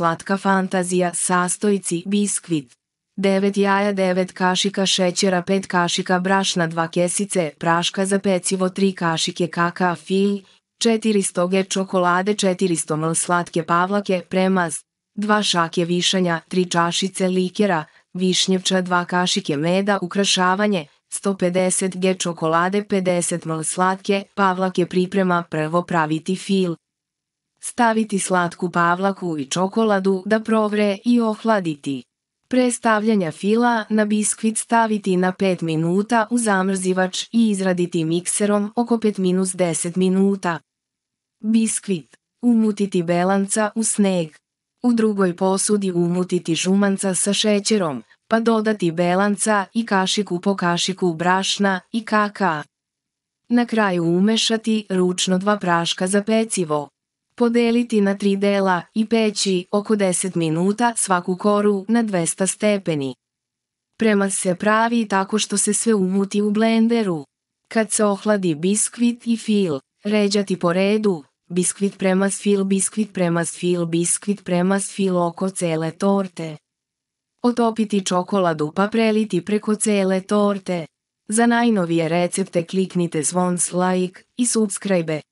slatka fantazija sastojci biskvit. 9 jaja, 9 kašika šećera, 5 kašika brašna, 2 kesice, praška za pecivo, 3 kašike kaka fil, 400 g čokolade, 400 ml slatke pavlake, premaz, 2 šake višanja, 3 čašice likera, višnjevča, 2 kašike meda, ukrašavanje, 150 g čokolade, 50 ml slatke, pavlake priprema, prvo praviti fil. Staviti slatku pavlaku i čokoladu da provre i ohladiti. Pre stavljanja fila na biskvit staviti na 5 minuta u zamrzivač i izraditi mikserom oko 5-10 minuta. Biskvit. Umutiti belanca u sneg. U drugoj posudi umutiti žumanca sa šećerom, pa dodati belanca i kašiku po kašiku brašna i kaka. Na kraju umešati ručno dva praška za pecivo. Podeliti na tri dela i peći oko 10 minuta svaku koru na 200 stepeni. Prema se pravi tako što se sve umuti u blenderu. Kad se ohladi biskvit i fil, ređati po redu, biskvit prema fil, biskvit prema fil, biskvit prema fil oko cele torte. Otopiti čokoladu pa preliti preko cele torte. Za najnovije recepte kliknite zvon like i subscribe.